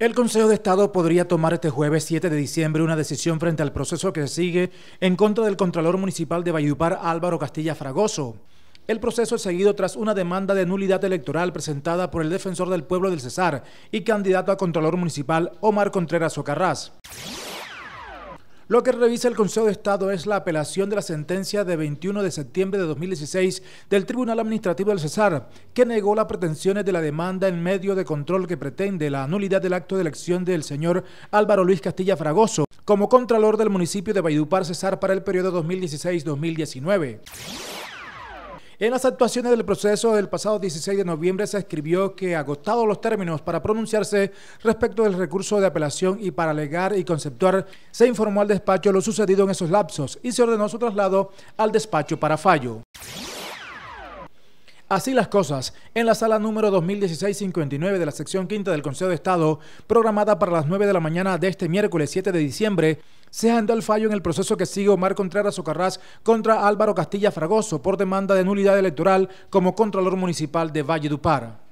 El Consejo de Estado podría tomar este jueves 7 de diciembre una decisión frente al proceso que sigue en contra del Contralor Municipal de Vallupar, Álvaro Castilla Fragoso. El proceso es seguido tras una demanda de nulidad electoral presentada por el defensor del pueblo del Cesar y candidato a Contralor Municipal Omar Contreras Ocarraz. Lo que revisa el Consejo de Estado es la apelación de la sentencia de 21 de septiembre de 2016 del Tribunal Administrativo del Cesar, que negó las pretensiones de la demanda en medio de control que pretende la nulidad del acto de elección del señor Álvaro Luis Castilla Fragoso como contralor del municipio de Baidupar Cesar para el periodo 2016-2019. En las actuaciones del proceso del pasado 16 de noviembre se escribió que, agotados los términos para pronunciarse respecto del recurso de apelación y para alegar y conceptuar, se informó al despacho lo sucedido en esos lapsos y se ordenó su traslado al despacho para fallo. Así las cosas, en la sala número 2016-59 de la sección quinta del Consejo de Estado, programada para las 9 de la mañana de este miércoles 7 de diciembre, se ha el fallo en el proceso que sigue Omar Contreras Socarrás contra Álvaro Castilla Fragoso por demanda de nulidad electoral como Contralor Municipal de Valle Valledupar.